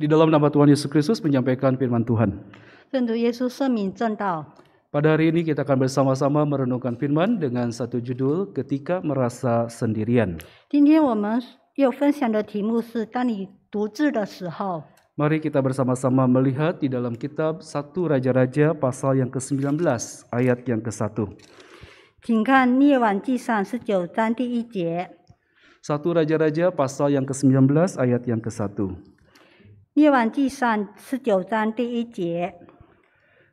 di dalam nama Tuhan Yesus Kristus menyampaikan firman Tuhan. Pada hari ini kita akan bersama-sama merenungkan firman dengan satu judul ketika merasa sendirian. Mari kita bersama-sama melihat di dalam kitab 1 Raja-Raja pasal yang ke-19 ayat yang ke-1. 请看《列王记上》十九章第一节。Satu Raja-Raja pasal yang ke-19 ayat yang ke-1.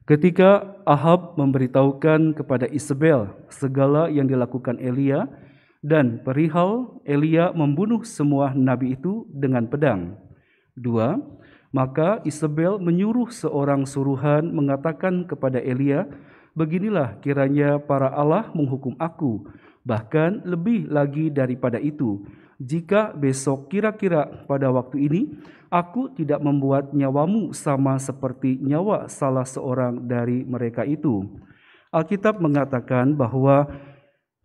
Ketika Ahab memberitahukan kepada Isabel segala yang dilakukan Elia dan perihal Elia membunuh semua nabi itu dengan pedang. Dua, maka Isabel menyuruh seorang suruhan mengatakan kepada Elia, Beginilah kiranya para Allah menghukum aku, bahkan lebih lagi daripada itu. Jika besok kira-kira pada waktu ini Aku tidak membuat nyawamu sama seperti nyawa salah seorang dari mereka itu. Alkitab mengatakan bahwa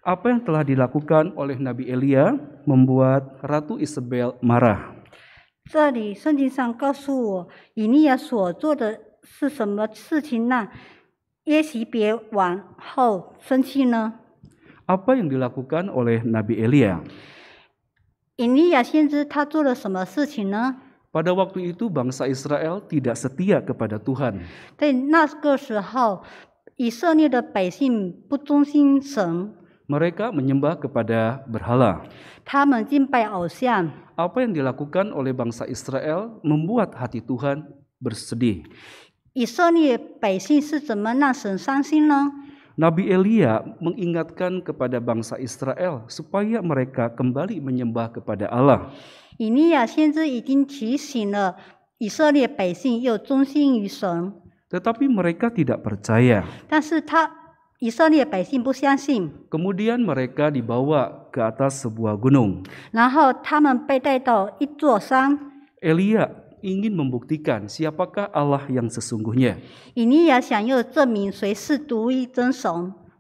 apa yang telah dilakukan oleh Nabi Elia membuat Ratu Isabel marah. 这里圣经上告诉我，以利亚所做的是什么事情让耶洗别王后生气呢？Apa yang dilakukan oleh Nabi Elia？以利亚先知他做了什么事情呢？pada waktu itu bangsa Israel tidak setia kepada Tuhan. mereka menyembah kepada berhala. Apa yang dilakukan oleh bangsa Israel membuat hati Tuhan bersedih. Nabi Elia mengingatkan kepada bangsa Israel supaya mereka kembali menyembah kepada Allah. 以利亚先知已经提醒了以色列百姓要忠心于神，tetapi mereka tidak percaya. 但是他以色列百姓不相信，Kemudian mereka dibawa ke atas sebuah gunung. 然后他们被带到一座山。Elia ingin membuktikan siapakah Allah yang sesungguhnya. 以利亚想要证明谁是独一真神，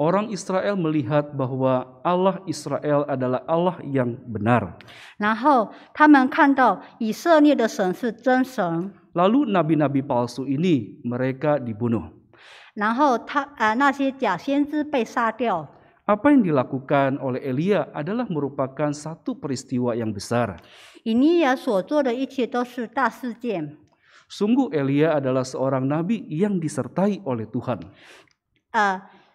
orang Israel melihat bahwa Allah Israel adalah Allah yang benar. Lalu nabi-nabi palsu ini mereka dibunuh. Apa yang dilakukan oleh Elia adalah merupakan satu peristiwa yang besar. Sungguh Elia adalah seorang nabi yang disertai oleh Tuhan. Uh,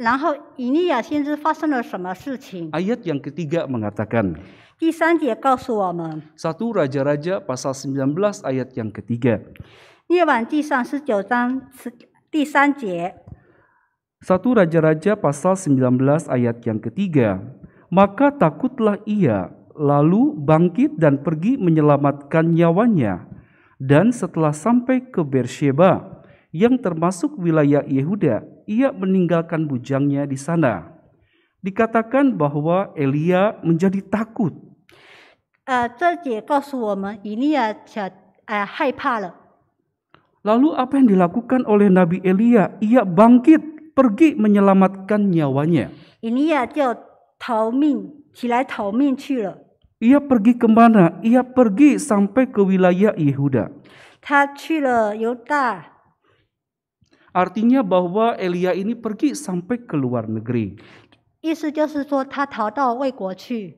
然后以利亚先知发生了什么事情？Ayat yang ketiga mengatakan. 第三节告诉我们。Satu Raja-Raja pasal 19 ayat yang ketiga. 列王记上十九章十第三节。Satu Raja-Raja pasal 19 ayat yang ketiga. Maka takutlah ia, lalu bangkit dan pergi menyelamatkan nyawanya. Dan setelah sampai ke Bersheba, yang termasuk wilayah Yehuda, ia meninggalkan bujangnya di sana. Dikatakan bahwa Elia menjadi takut. Uh, Lalu apa yang dilakukan oleh Nabi Elia? Ia bangkit pergi menyelamatkan nyawanya. Ia pergi kemana? Ia pergi sampai ke wilayah Yehuda. Artinya bahwa Elia ini pergi sampai ke luar negeri. 意思就是说，他逃到魏国去。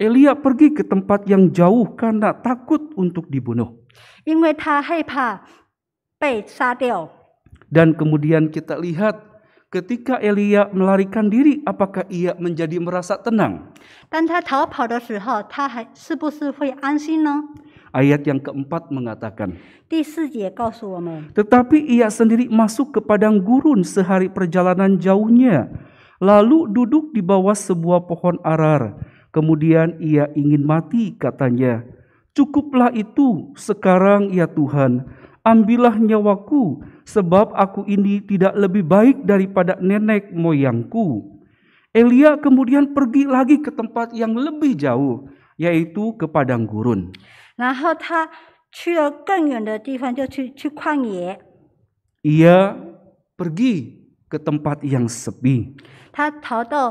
Elia pergi ke tempat yang jauh karena takut untuk dibunuh. 因为他害怕被杀掉。Dan kemudian kita lihat ketika Elia melarikan diri, apakah ia menjadi merasa tenang? Ayat yang keempat mengatakan, Tetapi ia sendiri masuk ke padang gurun sehari perjalanan jauhnya, lalu duduk di bawah sebuah pohon arar. Kemudian ia ingin mati, katanya, Cukuplah itu sekarang ya Tuhan, ambillah nyawaku, sebab aku ini tidak lebih baik daripada nenek moyangku. Elia kemudian pergi lagi ke tempat yang lebih jauh, yaitu ke padang gurun. 然后他去了更远的地方，就去去旷野。Ia pergi ke tempat yang sepi. 他逃到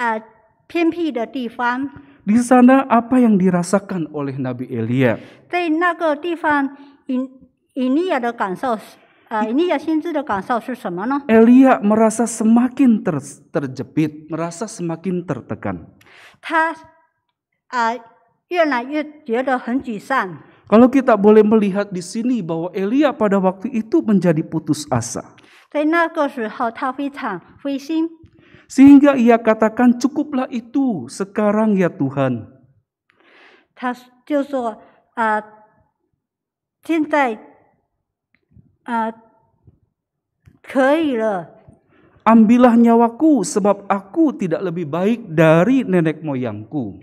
啊、呃、偏僻的地方。Di sana apa yang dirasakan oleh Nabi Elia? 在那个地方，以以利亚的感受，呃，以利亚先知的感受是什么呢？Elia merasa semakin ter terjepit, merasa semakin tertekan. 他啊。呃 kalau kita boleh melihat di sini bahwa Elia pada waktu itu menjadi putus asa. Sehingga ia katakan cukuplah itu sekarang ya Tuhan. Dia Ambillah nyawaku sebab aku tidak lebih baik dari nenek moyangku.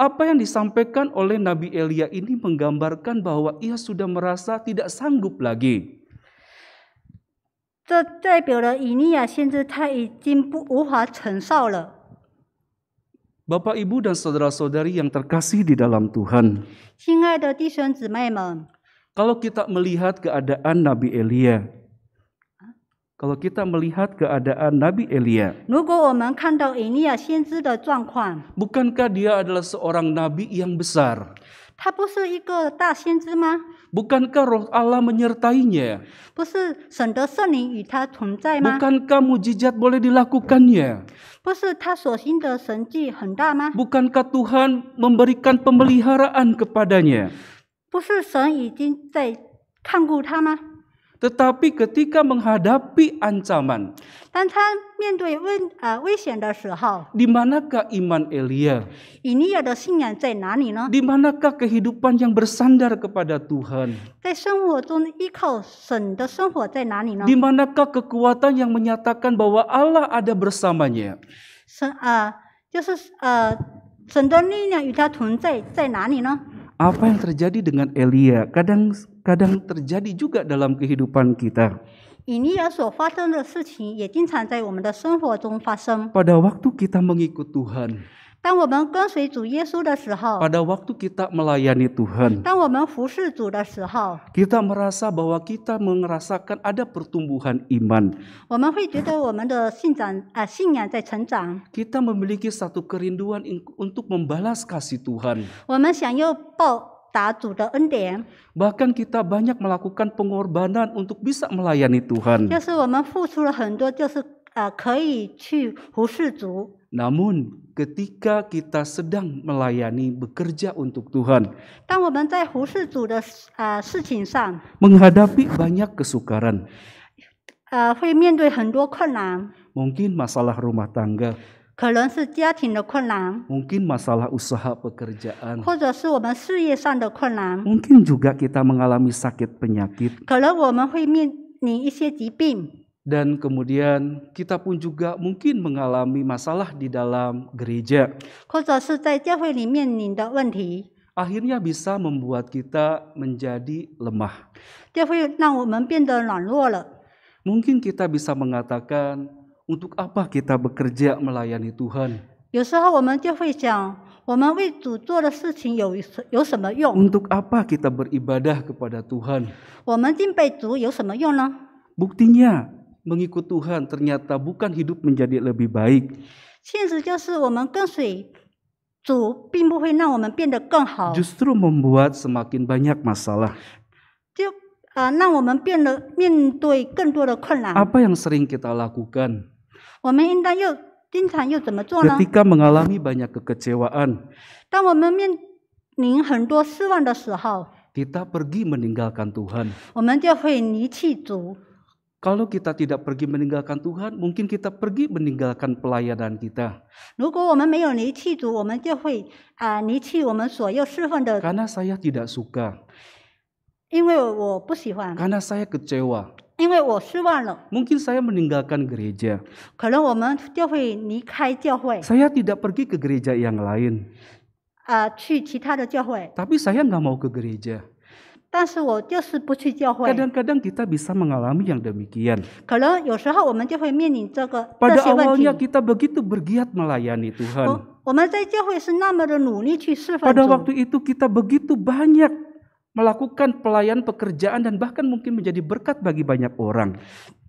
Apa yang disampaikan oleh Nabi Elia ini menggambarkan bahwa ia sudah merasa tidak sanggup lagi. Bapak, Ibu, dan saudara-saudari yang terkasih di dalam Tuhan. 亲爱的弟兄姊妹们。kalau kita melihat keadaan Nabi Elia, kalau kita melihat keadaan Nabi Elia, bukankah dia adalah seorang nabi yang besar? Bukankah roh Allah menyertainya? Bukankah mujizat boleh dilakukannya? Bukankah Tuhan memberikan pemeliharaan kepadanya? 不是神已经在看顾他吗？tetapi ketika menghadapi ancaman, di manakah iman Elia? Di manakah kehidupan yang bersandar kepada Tuhan？在生活中依靠神的生活在哪里呢？di manakah kekuatan yang menyatakan bahwa Allah ada bersamanya? apa yang terjadi dengan Elia kadang kadang terjadi juga dalam kehidupan kita. Pada waktu kita mengikut Tuhan, pada waktu kita melayani Tuhan, kita merasa bahwa kita merasakan ada pertumbuhan iman. Kita memiliki satu kerinduan untuk membalas kasih Tuhan. Bahkan kita banyak melakukan pengorbanan untuk bisa melayani Tuhan. Namun ketika kita sedang melayani bekerja untuk Tuhan. Menghadapi banyak kesukaran. Mungkin masalah rumah tangga. Mungkin masalah usaha pekerjaan. Mungkin juga kita mengalami sakit penyakit dan kemudian kita pun juga mungkin mengalami masalah di dalam gereja. Akhirnya bisa membuat kita menjadi lemah. Mungkin kita bisa mengatakan, untuk apa kita bekerja melayani Tuhan? Untuk apa kita beribadah kepada Tuhan? Buktinya mengikut Tuhan ternyata bukan hidup menjadi lebih baik. Justru membuat semakin banyak masalah. Apa yang sering kita lakukan? Ketika mengalami banyak kekecewaan. kita pergi meninggalkan Tuhan. 我们就会离弃主。kalau kita tidak pergi meninggalkan Tuhan, mungkin kita pergi meninggalkan pelayanan kita. Karena saya tidak suka. Karena saya kecewa. Mungkin saya meninggalkan gereja. Saya tidak pergi ke gereja yang lain. Tapi saya nggak mau ke gereja kadang kadang kita bisa mengalami yang demikian. Pada awalnya kita begitu bergiat melayani Tuhan. Pada waktu itu kita begitu banyak melakukan pelayan pekerjaan dan bahkan mungkin menjadi berkat bagi banyak orang.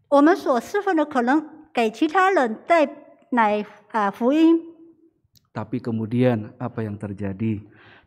我们所侍奉的可能给其他人带来啊福音。Tapi kemudian apa yang terjadi?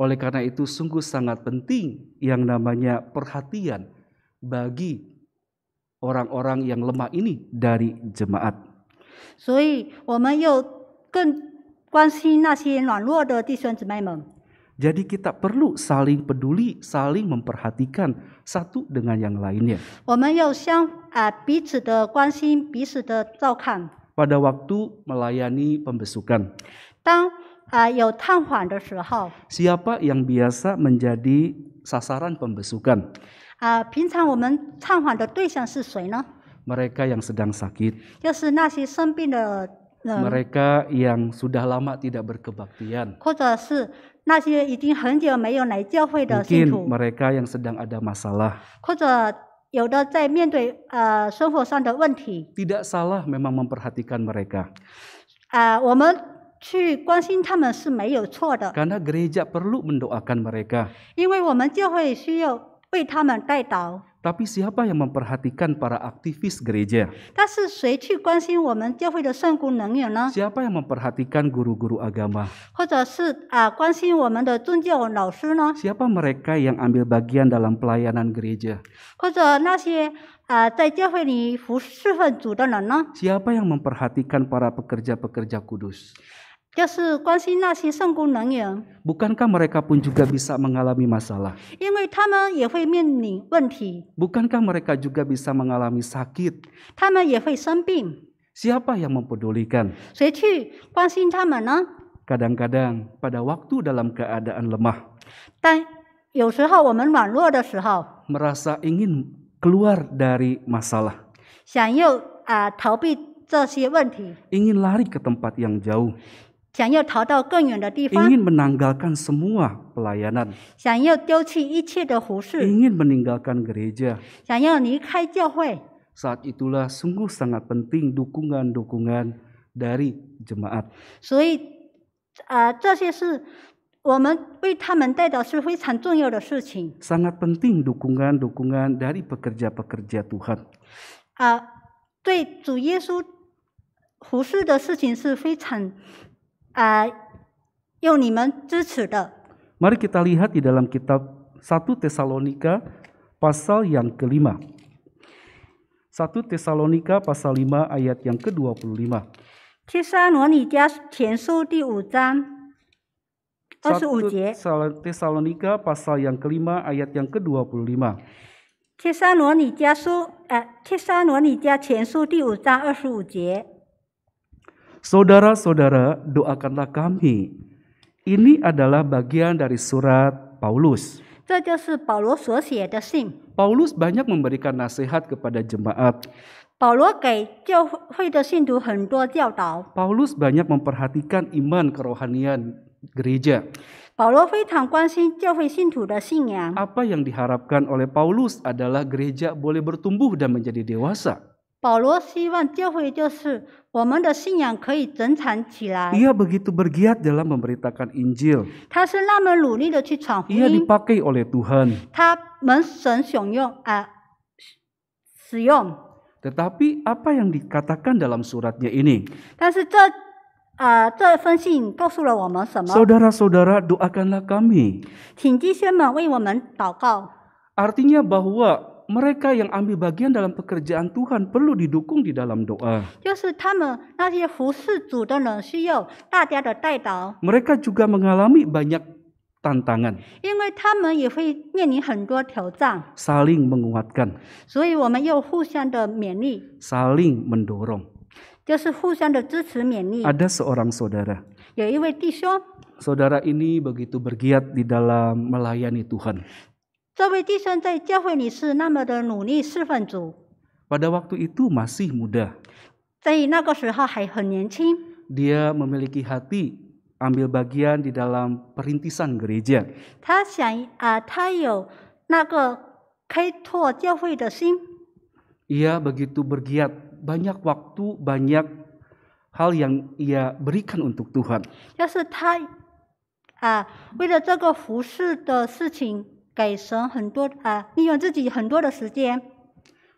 Oleh karena itu sungguh sangat penting yang namanya perhatian bagi orang-orang yang lemah ini dari jemaat. Jadi kita perlu saling peduli, saling memperhatikan satu dengan yang lainnya. Pada waktu melayani pembesukan. Siapa yang biasa menjadi sasaran pembesukan? Mereka yang sedang sakit, 就是那些生病的人，mereka yang sudah lama tidak berkebaktian, mereka mungkin yang sedang ada masalah. Tidak salah memang memperhatikan mereka. 去关心他们是没有错的。Karena gereja perlu mendoakan mereka. Tapi siapa yang memperhatikan para aktivis gereja? Siapa yang memperhatikan guru-guru agama? Siapa mereka yang ambil bagian dalam pelayanan gereja? Siapa yang memperhatikan para pekerja-pekerja kudus? Bukankah mereka pun juga bisa mengalami masalah? Bukankah mereka juga bisa mengalami sakit? Siapa yang mempedulikan? Kadang-kadang pada waktu dalam keadaan lemah. merasa ingin keluar dari masalah. lari ke tempat yang jauh. 想要逃到更远的地方，ingin menanggalkan semua pelayanan，想要丢弃一切的服饰，ingin meninggalkan gereja，想要离开教会。Saat itulah sungguh sangat penting dukungan-dukungan dari jemaat。所以，啊，这些是我们为他们带到是非常重要的事情。Sangat penting dukungan-dukungan dari pekerja-pekerja Tuhan。啊，对主耶稣服侍的事情是非常。Mari kita lihat di dalam kitab 1 Tesalonika pasal yang kelima. 1 Tesalonika pasal 5 ayat yang ke-25. Tesalonika pasal yang kelima ayat yang ke-25. Tesalonika pasal yang ke-25. ayat Saudara-saudara, doakanlah kami. Ini adalah bagian dari surat Paulus. Paulus banyak memberikan nasihat kepada jemaat. Paulus banyak memperhatikan iman kerohanian gereja. Apa yang diharapkan oleh Paulus adalah gereja boleh bertumbuh dan menjadi dewasa. Ia begitu bergiat dalam memberitakan Injil. Ia dipakai oleh Tuhan. Tetapi apa yang dikatakan dalam suratnya ini? saudara saudara doakanlah kami. Artinya bahwa mereka yang ambil bagian dalam pekerjaan Tuhan perlu didukung di dalam doa. Mereka juga mengalami banyak tantangan. Saling menguatkan. Saling mendorong. Ada seorang saudara. Saudara ini begitu bergiat di dalam melayani Tuhan. 这位弟兄在教会里是那么的努力侍奉主。Pada waktu itu masih muda. 在那个时候还很年轻。Dia memiliki hati ambil bagian di dalam perintisan gereja. 他想啊，他有那个开拓教会的心。Ia begitu bergiat, banyak waktu, banyak hal yang ia berikan untuk Tuhan.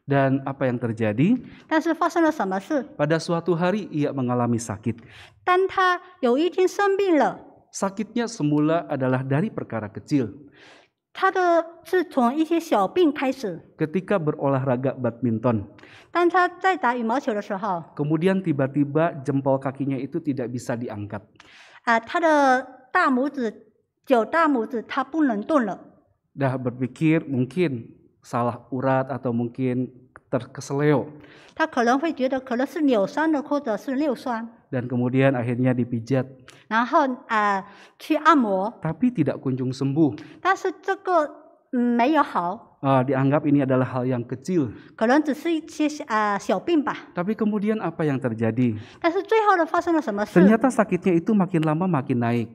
Dan apa yang terjadi? Pada suatu hari ia mengalami sakit. Sakitnya semula adalah dari perkara kecil. Ketika berolahraga badminton. Kemudian tiba-tiba jempol kakinya itu tidak bisa diangkat dah berpikir mungkin salah urat atau mungkin terkeseleo. Dan kemudian akhirnya dipijat. Tapi tidak kunjung sembuh. Uh, dianggap ini adalah hal yang kecil. Tapi kemudian apa yang terjadi? Ternyata sakitnya itu makin lama makin naik.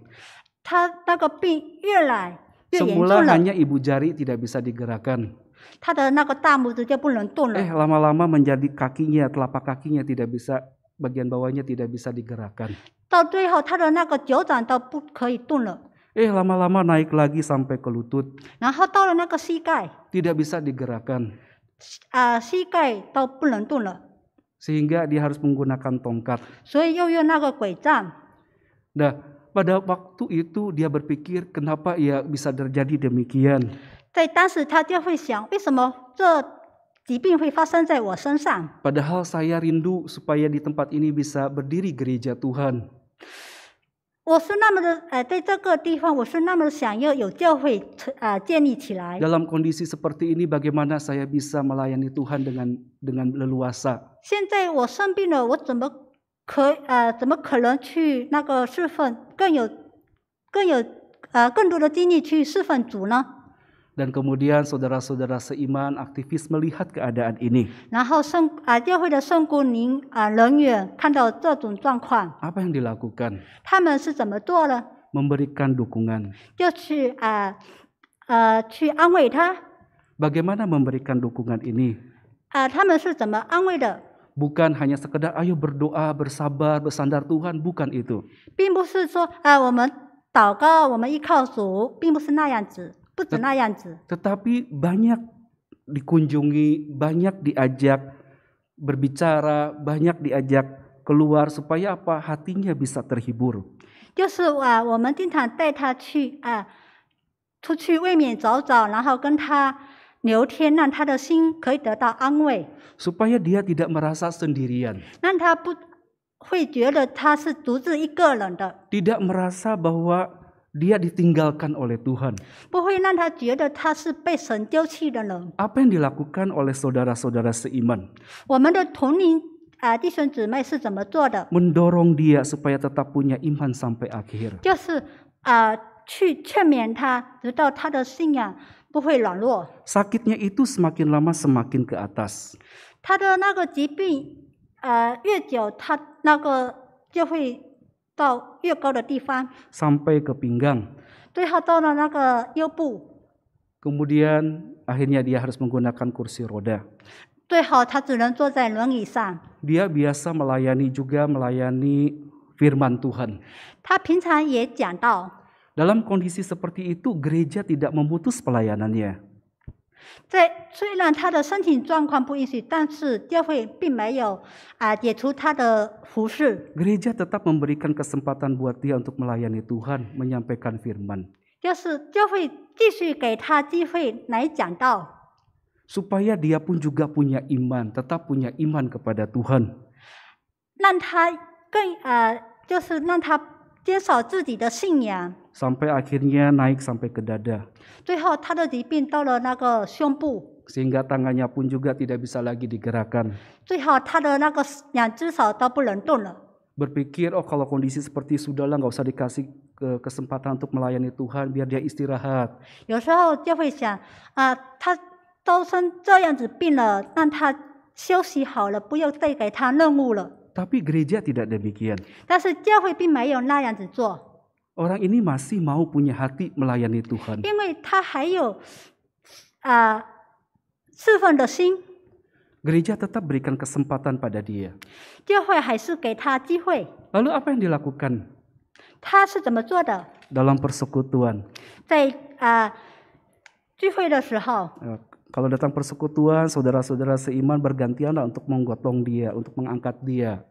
Semula hanya ibu jari tidak bisa digerakkan. Eh, lama-lama menjadi kakinya, telapak kakinya tidak bisa, bagian bawahnya tidak bisa digerakkan. Eh, lama-lama naik lagi sampai ke lutut. Tidak bisa digerakkan. Ah, Sehingga dia harus menggunakan tongkat. Nah, pada waktu itu dia berpikir kenapa ia bisa terjadi demikian. Padahal saya rindu supaya di tempat ini bisa berdiri gereja Tuhan. 我是那么的呃，在这个地方，我是那么想要有教会呃建立起来。Dalam kondisi seperti ini, bagaimana saya bisa melayani Tuhan dengan dengan leluasa? 可啊，怎么可能去那个侍奉更有、更有啊更多的精力去侍奉主呢？Dan kemudian saudara-saudara seiman aktivis melihat keadaan ini。Apa yang dilakukan？m e m b e r i k a n dukungan。Bagaimana memberikan dukungan ini？bukan hanya sekedar ayo berdoa, bersabar, bersandar Tuhan, bukan itu. Tetapi banyak dikunjungi, banyak diajak berbicara, banyak diajak keluar supaya apa? Hatinya bisa terhibur. 就是啊，我们经常带他去啊，出去外面走走，然后跟他。supaya dia tidak merasa sendirian, tidak merasa bahwa dia ditinggalkan oleh Tuhan. Apa yang dilakukan oleh saudara-saudara seiman? Mendorong dia supaya tetap punya iman sampai akhir. Sakitnya itu semakin lama semakin ke atas. Sampai ke pinggang. Kemudian akhirnya dia harus menggunakan kursi roda. Dia biasa melayani juga melayani firman Tuhan. Dalam kondisi seperti itu, gereja tidak memutus pelayanannya. gereja tetap memberikan kesempatan buat dia untuk melayani Tuhan, menyampaikan firman. 就是教会继续给他机会来讲道。Supaya dia pun juga punya iman, tetap punya iman kepada Tuhan. Sampai akhirnya naik sampai ke dada. Sehingga tangannya pun juga tidak bisa lagi digerakkan. Berpikir, oh kalau kondisi seperti sudahlah nggak usah dikasih ke kesempatan untuk melayani Tuhan biar dia istirahat. 有时候就会想啊，他都生这样子病了，让他休息好了，不要再给他任务了。tapi gereja tidak demikian. Orang ini masih mau punya hati melayani Tuhan. Gereja tetap berikan kesempatan pada dia. Lalu apa yang dilakukan? Dalam persekutuan. Kalau datang persekutuan, saudara-saudara seiman bergantianlah untuk menggotong dia, untuk mengangkat dia.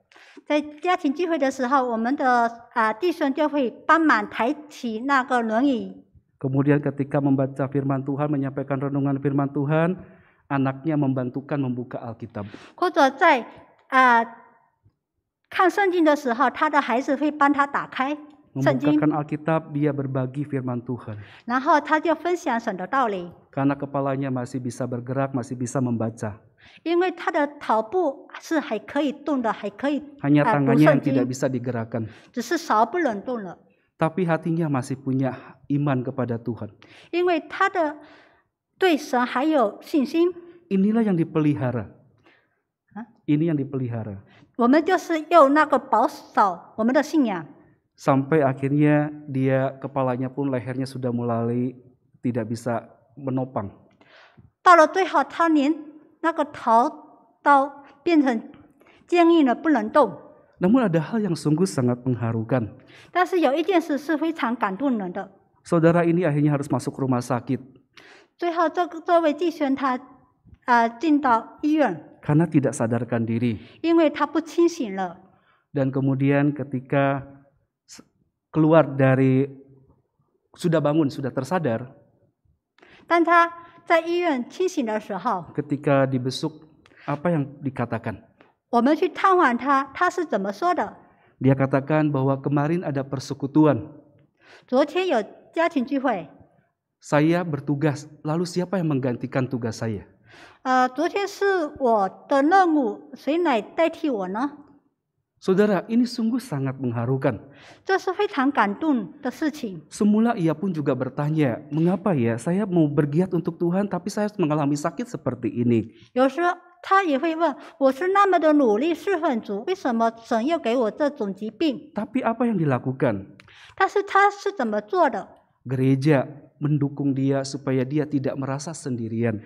Kemudian ketika membaca firman Tuhan, menyampaikan renungan firman Tuhan, anaknya membantukan membuka Alkitab. Membukakan Alkitab, dia berbagi firman Tuhan karena kepalanya masih bisa bergerak, masih bisa membaca. Hanya tangannya yang tidak bisa digerakkan. Tapi hatinya masih punya iman kepada Tuhan. Inilah yang dipelihara. Ini yang dipelihara. Sampai akhirnya dia kepalanya pun lehernya sudah mulai tidak bisa Menopang. menopang。到了最后，他连那个头都变成僵硬了，不能动。Namun ada hal yang sungguh sangat mengharukan. 但是有一件事是非常感动人的。Saudara ini akhirnya harus masuk rumah sakit. 最后，这个这位弟兄他啊进到医院。karena tidak sadarkan diri. Dan kemudian ketika keluar dari sudah bangun, sudah tersadar, 当他在医院清醒的时候，ketika dibesuk apa yang dikatakan? 我们去探望他，他是怎么说的？Dia katakan bahwa kemarin ada persekutuan. 昨天有家庭聚会。Saya bertugas, lalu siapa yang menggantikan tugas saya? Saudara, ini sungguh sangat mengharukan. Semula ia pun juga bertanya, mengapa ya saya mau bergiat untuk Tuhan tapi saya mengalami sakit seperti ini? Tapi apa yang dilakukan? Gereja mendukung dia supaya dia tidak merasa sendirian.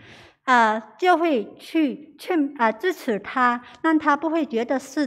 啊，就会去劝啊支持他，让他不会觉得是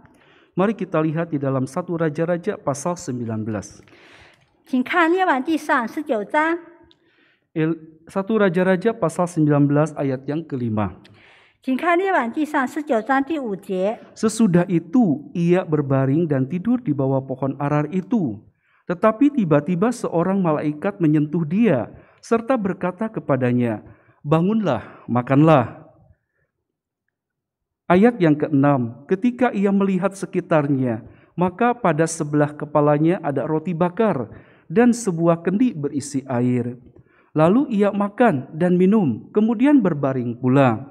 Mari kita lihat di dalam satu Raja-Raja pasal 19. Satu raja Raja-Raja pasal 19 ayat yang kelima. Sesudah itu ia berbaring dan tidur di bawah pohon arar itu. Tetapi tiba-tiba seorang malaikat menyentuh dia serta berkata kepadanya, "Bangunlah, makanlah." Ayat yang keenam, ketika ia melihat sekitarnya, maka pada sebelah kepalanya ada roti bakar dan sebuah kendi berisi air. Lalu ia makan dan minum, kemudian berbaring pula.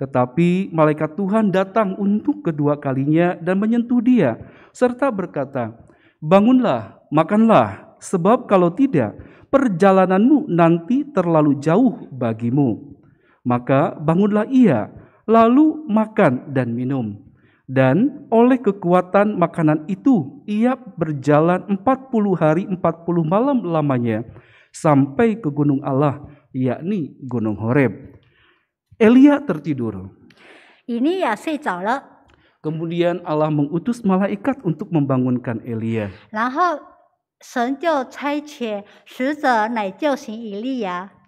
Tetapi malaikat Tuhan datang untuk kedua kalinya dan menyentuh dia, serta berkata, "Bangunlah, makanlah, sebab kalau tidak, perjalananmu nanti terlalu jauh bagimu." Maka bangunlah ia lalu makan dan minum. Dan oleh kekuatan makanan itu, ia berjalan 40 hari 40 malam lamanya sampai ke gunung Allah, yakni gunung Horeb. Elia tertidur. Ini ya saya Kemudian Allah mengutus malaikat untuk membangunkan Elia. Lalu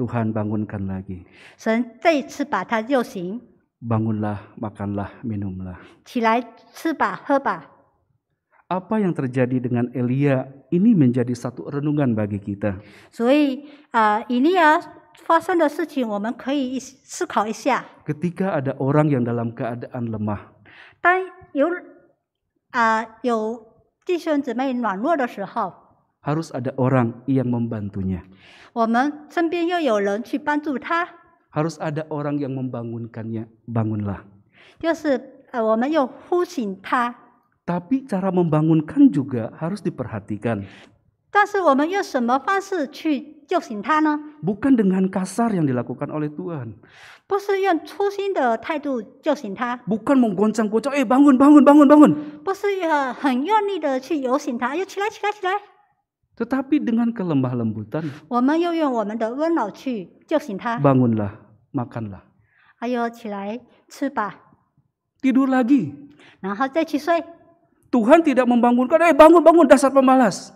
Tuhan bangunkan lagi. Bangunlah, makanlah, minumlah. Apa yang terjadi dengan Elia ini menjadi satu renungan bagi kita. Ketika ada orang yang dalam keadaan lemah. lemah harus ada orang yang membantunya. Harus ada orang yang membangunkannya, bangunlah. Tapi cara membangunkan juga harus diperhatikan. Bukan dengan kasar yang dilakukan oleh Tuhan. Bukan menggoncang-goncang, eh bangun, bangun, bangun, bangun. Tetapi dengan kelemah lembutan, bangunlah, makanlah. Ayo, Tidur lagi. Tuhan tidak membangunkan, eh bangun bangun dasar pemalas.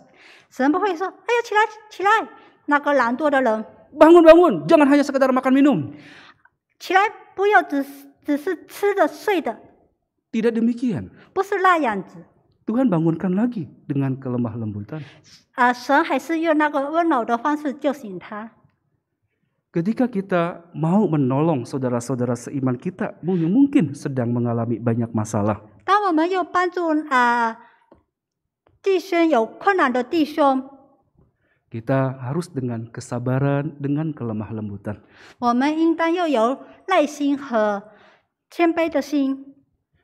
Bangun bangun, jangan hanya sekedar makan minum. Tidak demikian. 不是那样子。Tuhan bangunkan lagi dengan kelemah lembutan. Uh, Ketika kita mau menolong saudara-saudara seiman kita, mungkin sedang mengalami banyak masalah. Kita harus dengan kesabaran, dengan kelemah lembutan. 我们应当要有耐心和谦卑的心。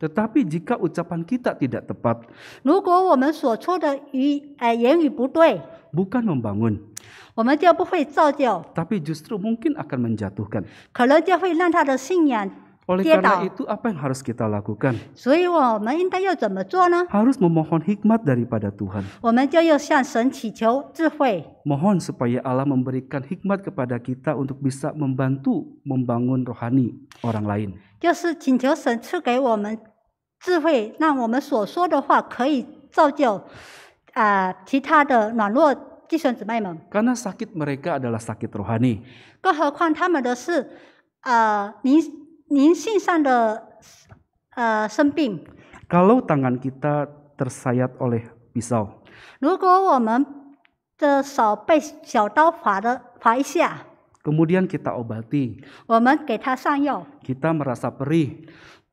Tetapi jika ucapan kita tidak tepat, bukan membangun, tapi justru mungkin akan menjatuhkan. Oleh karena itu apa yang harus kita lakukan? Harus memohon hikmat daripada Tuhan. Mohon supaya Allah memberikan hikmat kepada kita untuk bisa membantu membangun rohani orang lain. 智慧让我们所说的话可以造就啊、呃、其他的软弱弟兄姊妹们。Karena sakit mereka adalah sakit rohani。更何况他们的是呃灵灵性上的呃生病。Kalau tangan kita tersayat oleh pisau。如果我们的手被小刀划的划一下。Kemudian kita obati. Kita merasa perih.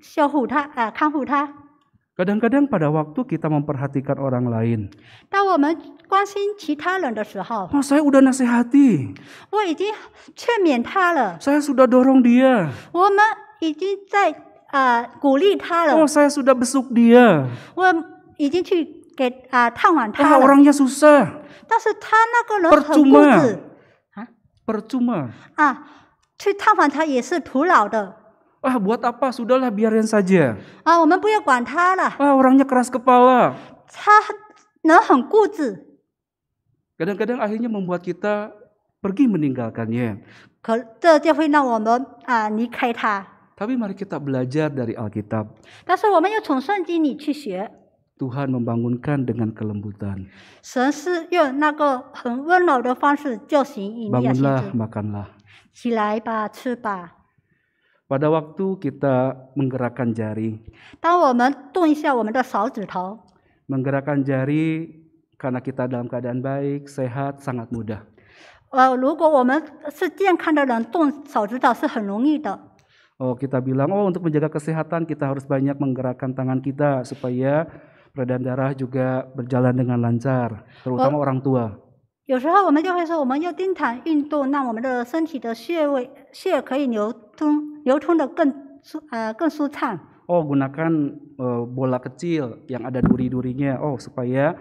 修护他，呃，康复他。Kadang-kadang pada waktu kita memperhatikan orang lain. Oh, saya udah nasihati. Saya sudah dorong dia. Oh, saya sudah besuk dia. Ah, orangnya susah. Percuma. Percuma. Ah, Ah, buat apa? Sudahlah, biarin saja. Ah, kita tidak ah orangnya keras kepala. Dia sangat Kadang-kadang akhirnya membuat kita pergi meninggalkannya. Tapi mari kita belajar dari Alkitab. Tuhan membangunkan dengan kelembutan. Bangunlah, makanlah. 起来吧，吃吧。pada waktu kita menggerakkan jari. Menggerakkan jari karena kita dalam keadaan baik, sehat, sangat mudah. Oh, kita bilang, oh untuk menjaga kesehatan kita harus banyak menggerakkan tangan kita supaya peredaran darah juga berjalan dengan lancar, terutama oh. orang tua. 有时候我们就会说，我们要经常运动，让我们的身体的穴位血可以流 Oh gunakan uh, bola kecil yang ada duri-durinya. Oh supaya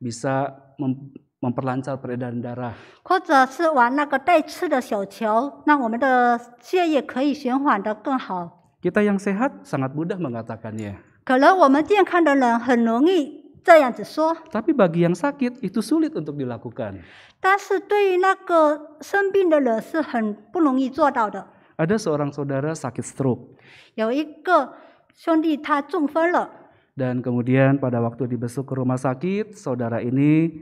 bisa mem memperlancar peredaran darah. 或者是玩那个带刺的小球，让我们的血液可以循环的更好。Kita yang sehat sangat mudah mengatakannya. 可能我们健康的人很容易这样子说。Tapi bagi yang sakit itu sulit untuk dilakukan. 但是对于那个生病的人是很不容易做到的。ada seorang saudara sakit stroke. Dan kemudian pada waktu dibesuk ke rumah sakit, saudara ini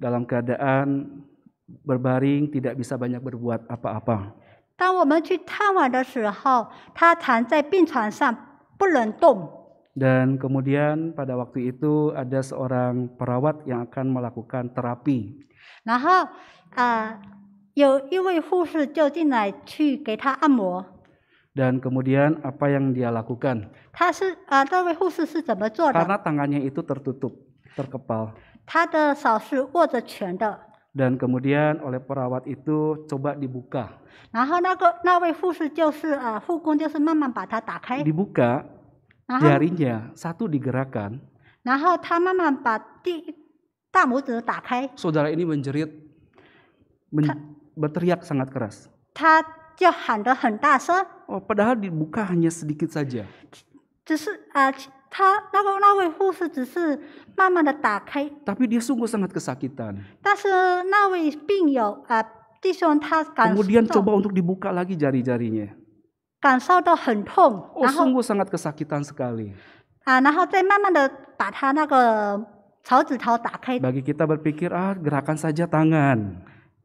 dalam keadaan berbaring tidak bisa banyak berbuat apa-apa. 当我们去探望的时候，他躺在病床上不能动。Dan kemudian pada waktu itu ada seorang perawat yang akan melakukan terapi. Dan kemudian apa yang dia lakukan? 他是啊，这位护士是怎么做的？Karena tangannya itu tertutup, terkepal. 他的手是握着拳的。Dan kemudian oleh perawat itu coba dibuka. 然后那个那位护士就是啊，护工就是慢慢把它打开。Dibuka, jarinya satu digerakkan. 然后他慢慢把第大拇指打开。Saudara ini menjerit. Men berteriak sangat keras. Oh, padahal dibuka hanya sedikit saja. Tapi dia sungguh sangat kesakitan. Kemudian coba untuk dibuka lagi jari-jarinya. Oh, sungguh sangat kesakitan sekali. Bagi kita berpikir ah gerakan saja tangan.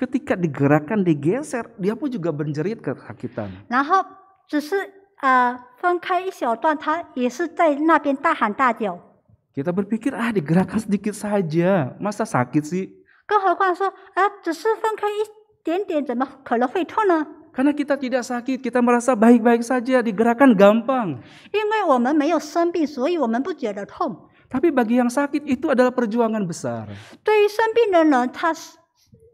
Ketika digerakkan, digeser, dia pun juga menjerit kesakitan. kita berpikir ah digerakkan sedikit saja, masa sakit sih? karena kita tidak sakit, kita merasa baik-baik saja, digerakkan gampang. Tapi bagi yang sakit itu adalah perjuangan besar. 对于生病的人，他是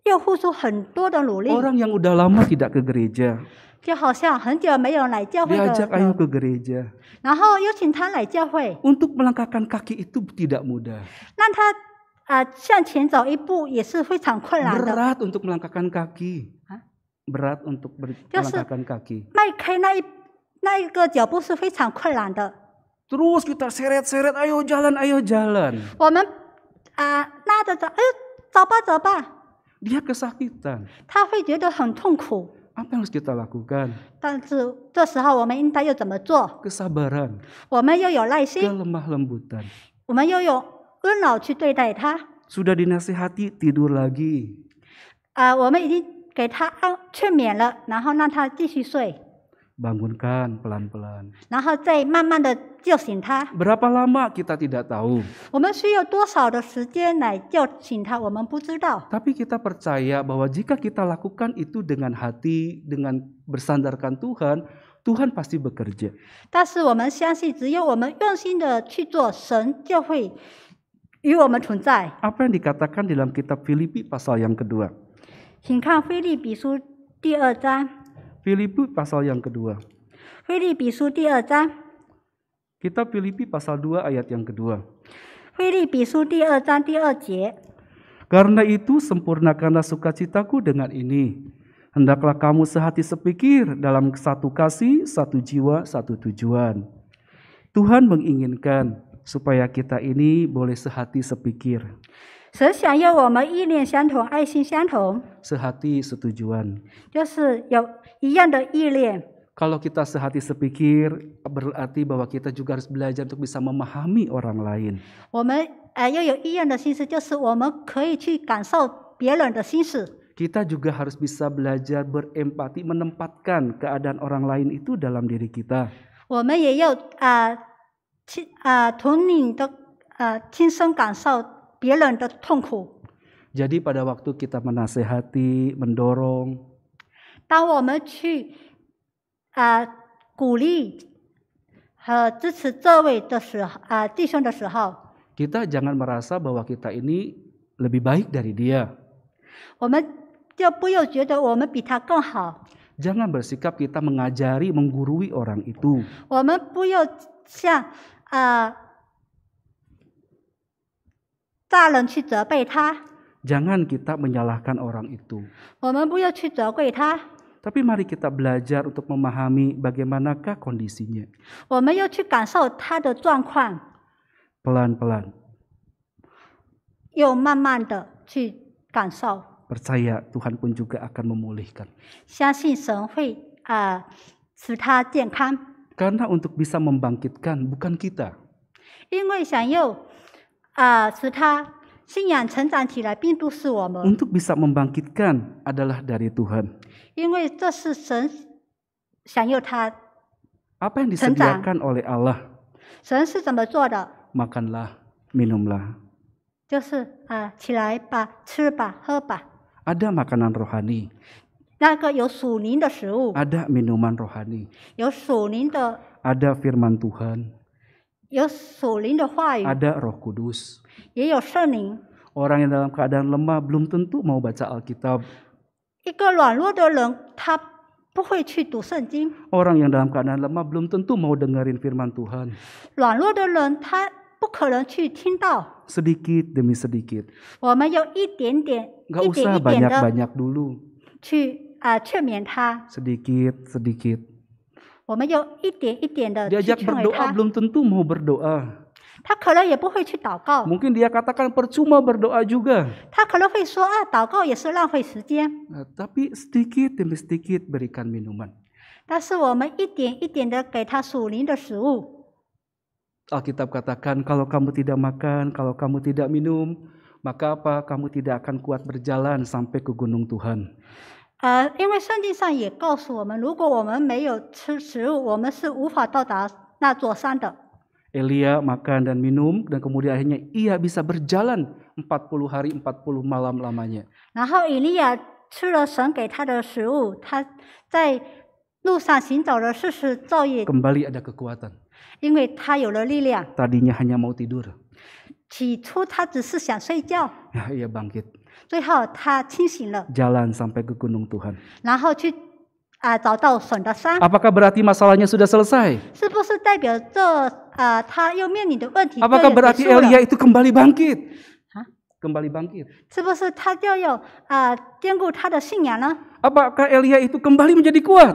Orang yang udah lama tidak ke gereja. Diajak ayo ke gereja. 然后邀请他来教会。Untuk melangkahkan kaki itu tidak mudah. untuk melangkahkan kaki. Berat untuk ber- melangkahkan kaki. kita seret-seret, ayo jalan, ayo jalan dia kesakitan. Apa yang harus kita lakukan? 但是这时候我们应该要怎么做？Kesabaran, 我们要有耐心，kelemah lembutan. 我们要有温柔去对待他。Sudah dinasihati tidur lagi. 啊、我们已经给他安劝勉了，然后让他继续睡。bangunkan pelan-pelan. Berapa lama kita tidak tahu? Tapi kita percaya bahwa jika kita lakukan itu dengan hati, dengan bersandarkan Tuhan, Tuhan pasti bekerja. Apa yang dikatakan dalam kitab Filipi pasal yang kedua? 请看《菲利比书》第二章。Filipi pasal yang kedua. Filipi Suti Aja. Kita Filipi pasal 2 ayat yang kedua. Filipi Suti Aja Karena itu sempurnakanlah sukacitaku dengan ini. Hendaklah kamu sehati sepikir dalam satu kasih, satu jiwa, satu tujuan. Tuhan menginginkan supaya kita ini boleh sehati sepikir. Sehati setujuan. Kalau kita sehati sepikir, berarti bahwa kita juga harus belajar untuk bisa memahami orang lain. Kita juga harus bisa belajar berempati menempatkan keadaan orang lain itu dalam diri kita. Uh, jadi pada waktu kita menasehati, mendorong, kita jangan merasa bahwa kita ini lebih baik dari dia. 我们就不要觉得我们比他更好。Jangan bersikap kita mengajari, menggurui orang itu. Jangan kita menyalahkan orang itu. Tapi mari kita belajar untuk memahami bagaimanakah kondisinya. pelan pelan percaya Tuhan pun juga akan memulihkan. Karena untuk bisa membangkitkan bukan kita, 因为想要 untuk bisa membangkitkan adalah dari Tuhan. Apa yang disediakan oleh Allah? Makanlah, minumlah. Ada makanan rohani, Ada minuman rohani, ada firman Tuhan, ada Roh Kudus. Orang yang dalam keadaan lemah belum tentu mau baca Alkitab. Orang yang dalam keadaan lemah belum tentu mau dengerin firman Tuhan. 软弱的人，他不可能去听到。Sedikit demi sedikit. 我们有一点点，Gak usah banyak-banyak dulu. Sedikit, sedikit Diajak berdoa belum tentu mau berdoa. mungkin dia katakan percuma berdoa juga. tapi sedikit demi sedikit berikan minuman. Alkitab katakan kalau kamu tidak makan, kalau kamu tidak minum, maka apa? Kamu tidak akan kuat berjalan sampai ke gunung Tuhan. 呃，因为圣经上也告诉我们，如果我们没有吃食物，我们是无法到达那座山的。Elia makan dan minum, dan kemudian akhirnya ia bisa berjalan empat puluh hari empat puluh malam lamanya。然后以利亚吃了神给他的食物，他在路上寻找了四十昼夜。Kembali ada kekuatan, 因为他有了力量。Tadinya hanya mau tidur。起初他只是想睡觉。Ia bangkit。最后他清醒了，jalan sampai ke gunung Tuhan. Apakah berarti masalahnya sudah selesai? Apakah berarti Elia itu kembali bangkit? Kembali bangkit. Apakah Elia itu kembali menjadi kuat?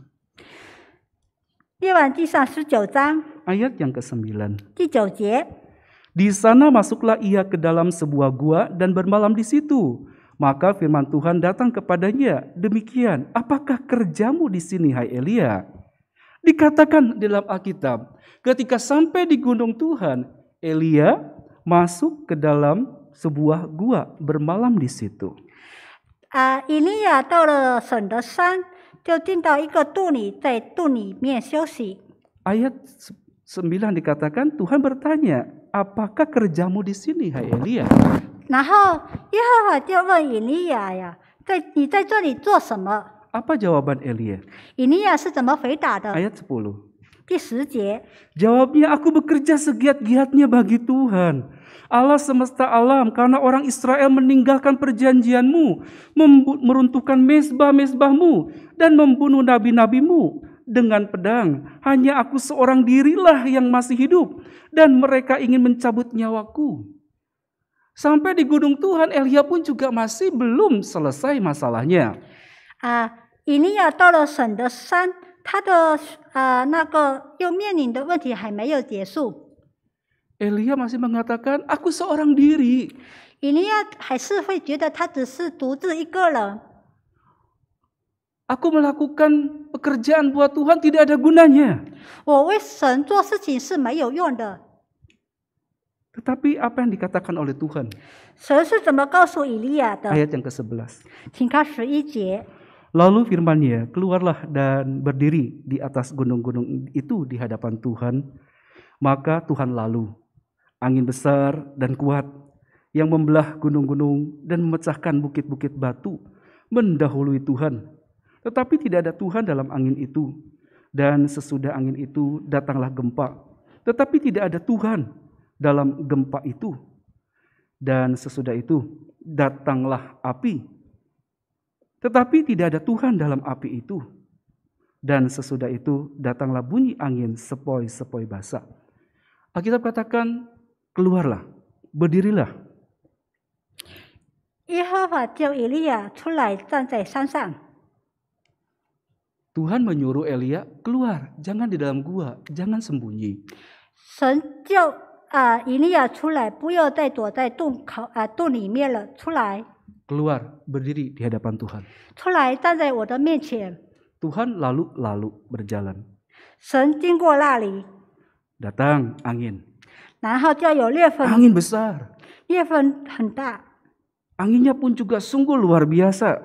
列王记上十九章 ayat yang ke sembilan。第九节。Di Di sana masuklah ia ke dalam sebuah gua dan bermalam di situ. Maka firman Tuhan datang kepadanya, demikian, apakah kerjamu di sini hai Elia? Dikatakan dalam Alkitab, ketika sampai di gunung Tuhan, Elia masuk ke dalam sebuah gua bermalam di situ. Uh, ya, 到了神的山，就进到一个洞里，在洞里面休息。Ayat sembilan dikatakan Tuhan bertanya, "Apakah kerjamu di sini, hai Elia?" 然后耶和华就问以利亚呀，在你在这里做什么？Apa jawaban Elia? 以利亚是怎么回答的？Ayat sepuluh. 第十节。Jawabnya, "Aku bekerja segiat-giatnya bagi Tuhan." Allah semesta alam, karena orang Israel meninggalkan perjanjianmu, meruntuhkan mesbah-mesbahmu, dan membunuh nabi-nabimu dengan pedang. Hanya aku seorang dirilah yang masih hidup, dan mereka ingin mencabut nyawaku. Sampai di gunung Tuhan, Elia pun juga masih belum selesai masalahnya. Ah, ini ya tolo sendesan, Elia masih mengatakan, aku seorang diri. Elia Aku melakukan pekerjaan buat Tuhan tidak ada gunanya. Tetapi apa yang dikatakan oleh Tuhan? Ayat yang ke-11. Lalu firmannya, keluarlah dan berdiri di atas gunung-gunung itu di hadapan Tuhan, maka Tuhan lalu angin besar dan kuat yang membelah gunung-gunung dan memecahkan bukit-bukit batu mendahului Tuhan. Tetapi tidak ada Tuhan dalam angin itu. Dan sesudah angin itu datanglah gempa. Tetapi tidak ada Tuhan dalam gempa itu. Dan sesudah itu datanglah api. Tetapi tidak ada Tuhan dalam api itu. Dan sesudah itu datanglah bunyi angin sepoi-sepoi basah. Alkitab katakan keluarlah, berdirilah. Tuhan menyuruh Elia keluar, jangan di dalam gua, jangan sembunyi. Keluar berdiri di hadapan Tuhan. Tuhan. lalu lalu berjalan. Datang angin. Angin besar. Anginnya pun juga sungguh luar biasa.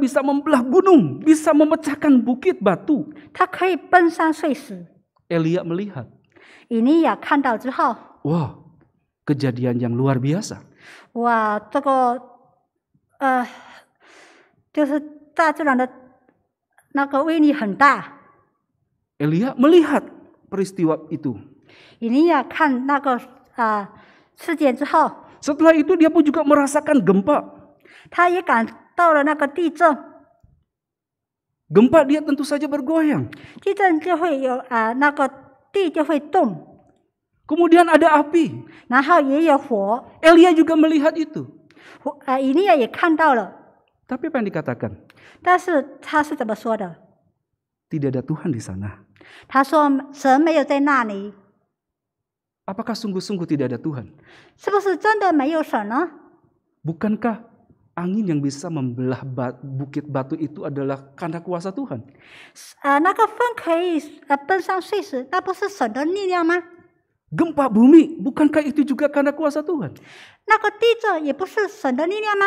bisa membelah gunung, bisa memecahkan bukit batu. 它可以崩山碎石。Elia melihat. 以利亚看到之后。Wah, kejadian yang luar biasa. Wah, 这个，呃，就是大自然的那个威力很大。Elia melihat peristiwa itu. Ini ya kan nago uh, Setelah itu dia pun juga merasakan gempa. Gempa dia tentu saja bergoyang. Kemudian ada api. Elia juga melihat itu. Tapi apa yang dikatakan? Tidak ada Tuhan di sana. Apakah sungguh-sungguh tidak ada Tuhan? Bukankah angin yang bisa membelah bukit batu itu adalah karena kuasa Tuhan? Gempa bumi, bukankah itu juga karena kuasa Tuhan? 那个地震也不是神的力量吗？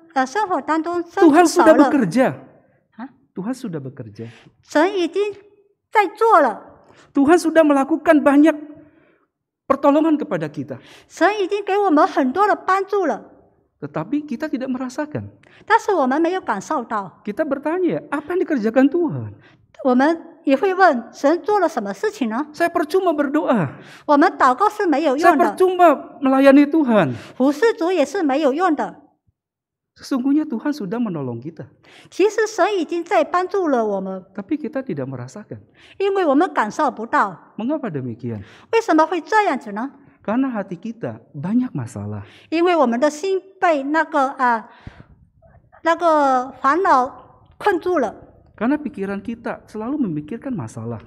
Tuhan sudah bekerja. Tuhan sudah bekerja. Tuhan sudah melakukan banyak pertolongan kepada kita. Tetapi kita tidak merasakan. Kita bertanya, apa yang dikerjakan Tuhan? Saya percuma berdoa. Saya percuma melayani Tuhan. Sesungguhnya Tuhan sudah menolong kita. Tapi kita tidak merasakan. Mengapa demikian? Karena hati kita banyak masalah. Karena karena pikiran kita selalu memikirkan masalah.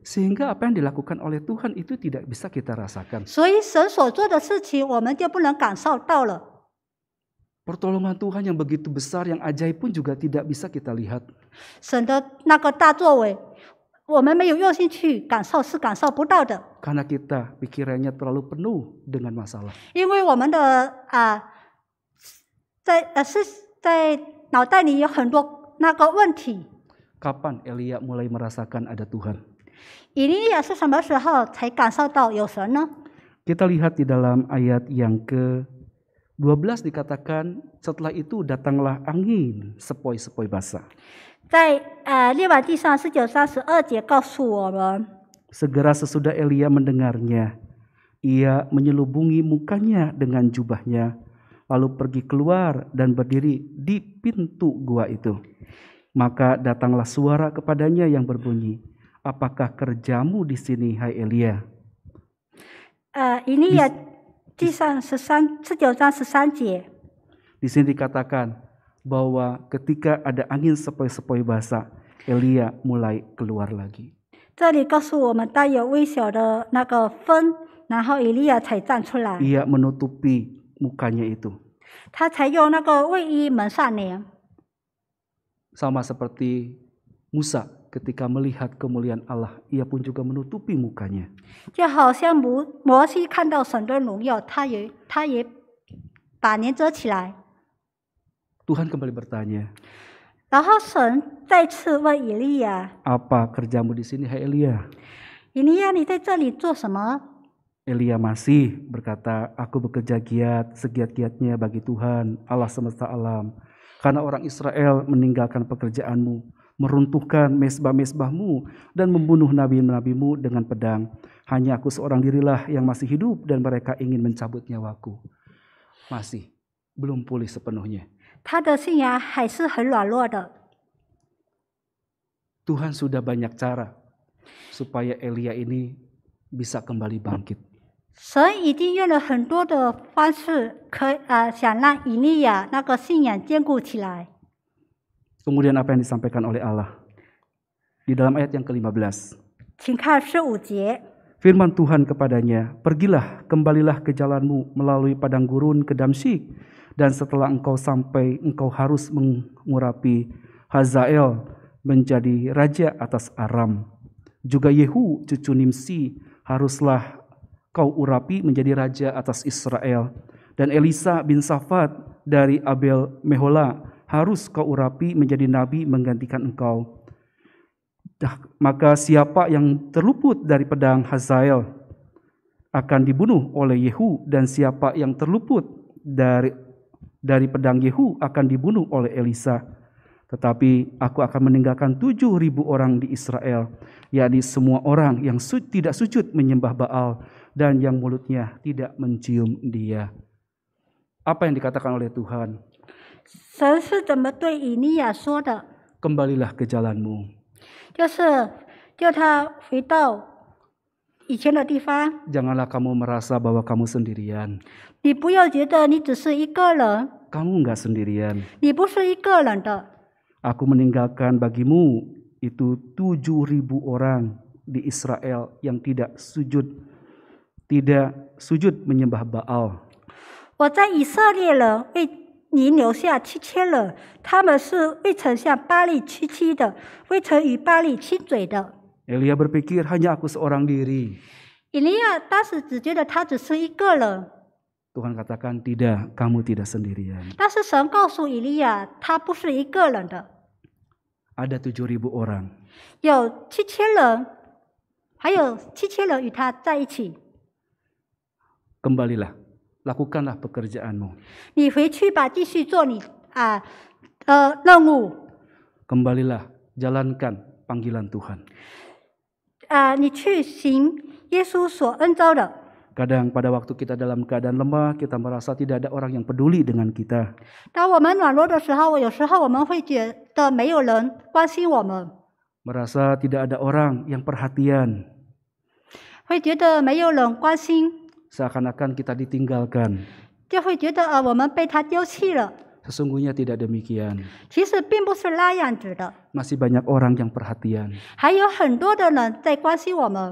Sehingga apa yang dilakukan oleh Tuhan itu tidak bisa kita rasakan. Pertolongan Tuhan yang begitu besar, yang ajaib pun juga tidak bisa kita lihat. Karena kita pikirannya terlalu penuh dengan masalah. masalah. 脑袋里有很多那个问题。Kapan Elia mulai merasakan ada Tuhan? Elia Kita lihat di dalam ayat yang ke 12 dikatakan setelah itu datanglah angin sepoi-sepoi basah. Segera sesudah Elia mendengarnya, ia menyelubungi mukanya dengan jubahnya lalu pergi keluar dan berdiri di pintu gua itu. Maka datanglah suara kepadanya yang berbunyi, "Apakah kerjamu di sini, hai Elia?" Uh, ini di, ya kisah sesan, sesan Di sini dikatakan bahwa ketika ada angin sepoi-sepoi basah, Elia mulai keluar lagi. Ia menutupi mukanya itu. Sama seperti Musa ketika melihat kemuliaan Allah, ia pun juga menutupi mukanya. Tuhan kembali bertanya. Apa kerjamu di sini, Hai Elia？” Ini 以利亚，你在这里做什么？Elia masih berkata, aku bekerja giat, segiat-giatnya bagi Tuhan, Allah semesta alam. Karena orang Israel meninggalkan pekerjaanmu, meruntuhkan mesbah-mesbahmu, dan membunuh nabi-nabimu dengan pedang. Hanya aku seorang dirilah yang masih hidup dan mereka ingin mencabut nyawaku. Masih, belum pulih sepenuhnya. Tuhan sudah banyak cara supaya Elia ini bisa kembali bangkit. 神一定用了很多的方式，可呃想让以利亚那个信仰坚固起来。Kemudian apa yang disampaikan oleh Allah di dalam ayat yang ke-15? 请看十五节。Firman Tuhan kepadanya, "Pergilah, kembalilah ke jalanmu melalui padang gurun ke Damsyik, dan setelah engkau sampai, engkau harus mengurapi Hazael menjadi raja atas Aram. Juga Yehu cucu Nimsi haruslah kau urapi menjadi raja atas Israel. Dan Elisa bin Safat dari Abel Mehola harus kau urapi menjadi nabi menggantikan engkau. Dah, maka siapa yang terluput dari pedang Hazael akan dibunuh oleh Yehu dan siapa yang terluput dari dari pedang Yehu akan dibunuh oleh Elisa. Tetapi aku akan meninggalkan tujuh ribu orang di Israel, yakni semua orang yang su tidak sujud menyembah Baal dan yang mulutnya tidak mencium dia. Apa yang dikatakan oleh Tuhan? Kembalilah ke jalanmu. Janganlah kamu merasa bahwa kamu sendirian. Kamu tidak sendirian. Aku meninggalkan bagimu itu tujuh ribu orang di Israel yang tidak sujud tidak sujud menyembah Baal. 我在以色列人为您留下七千人，他们是未曾向巴利屈膝的，未曾与巴利亲嘴的。Elia berpikir hanya aku seorang diri. Elia katakan tidak, kamu tidak sendirian. 但是神告诉以利亚，他不是一个人的。Ada tujuh ribu orang. 有七千人，还有七千人与他在一起。kembalilah, lakukanlah pekerjaanmu. Kembalilah, jalankan panggilan Tuhan. Kadang pada waktu kita dalam keadaan lemah, kita merasa tidak ada orang yang peduli dengan kita. Merasa tidak ada orang yang perhatian. 会觉得没有人关心 seakan-akan kita ditinggalkan. Sesungguhnya tidak demikian. Masih banyak orang yang perhatian.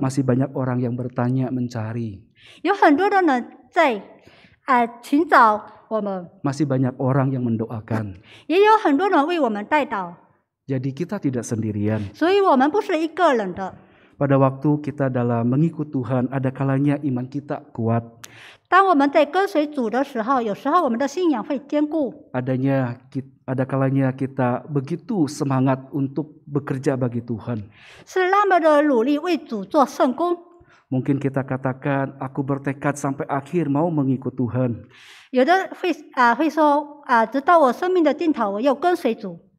Masih banyak orang yang bertanya mencari. Masih banyak orang yang mendoakan. Jadi kita tidak sendirian pada waktu kita dalam mengikut Tuhan, ada kalanya iman kita kuat. Adanya ada kalanya kita begitu semangat untuk bekerja bagi Tuhan. Mungkin kita katakan, aku bertekad sampai akhir mau mengikut Tuhan.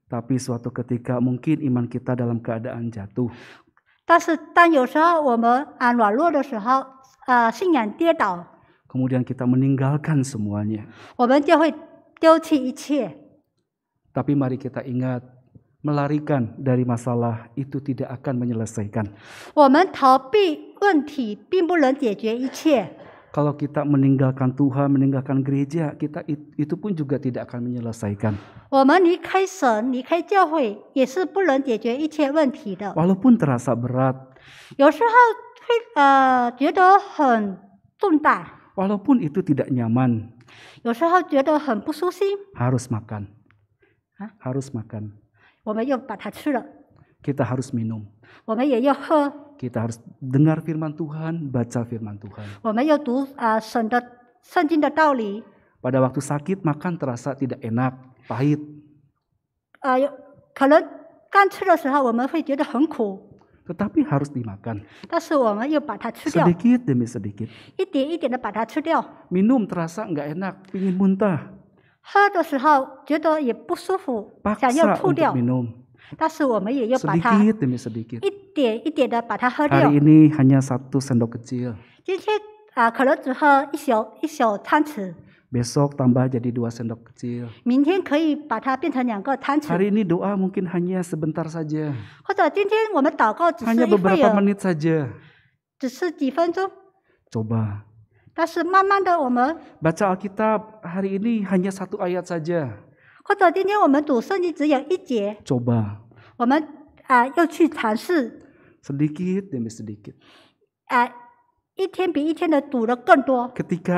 Tapi suatu ketika mungkin iman kita dalam keadaan jatuh. 但是，当有时候我们啊软弱的时候，啊信仰跌倒，我们就会丢弃一切。但是，mari kita ingat，melarikan dari masalah itu tidak akan menyelesaikan。我们逃避问题并不能解决一切。kalau kita meninggalkan Tuhan, meninggalkan gereja, kita itu pun juga tidak akan menyelesaikan. Walaupun terasa berat. Walaupun itu tidak nyaman. Harus makan. Harus makan. Kita harus minum kita harus dengar firman Tuhan, baca firman Tuhan. Pada waktu sakit makan terasa tidak enak, pahit. Tetapi harus dimakan. Sedikit demi sedikit. Minum terasa nggak enak, ingin muntah. minum. 但是我们也要把它 sedikit demi sedikit 一点一点的把它喝掉。Hari ini hanya satu sendok kecil. 今天啊，可能只喝一小一小汤匙。Besok tambah jadi dua sendok kecil. ini doa mungkin hanya sebentar saja. Hanya beberapa menit saja. baca Alkitab hari ini hanya satu ayat saja. 或者今天我们读圣经只有一节，coba demi sedikit.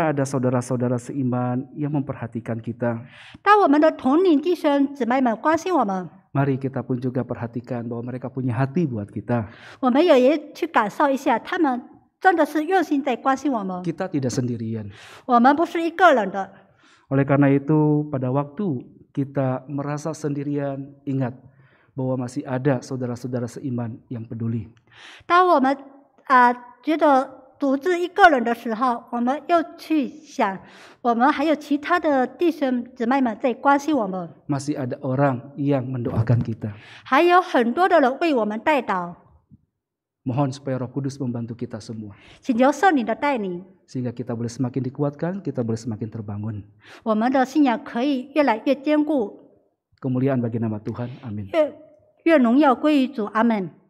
ada saudara-saudara seiman yang memperhatikan kita, kita pun juga perhatikan bahwa mereka punya hati buat kita. Kita tidak sendirian. Oleh karena itu, pada waktu 当我们啊觉得独自一个人的时候，我们又去想，我们还有其他的弟兄姊妹们在关心我们。masih ada orang yang mendoakan kita，还有很多的人为我们代祷。Mohon supaya Roh Kudus membantu kita semua. Sehingga kita boleh semakin dikuatkan, kita boleh semakin terbangun. Kemuliaan bagi nama Tuhan. Amin. Amin.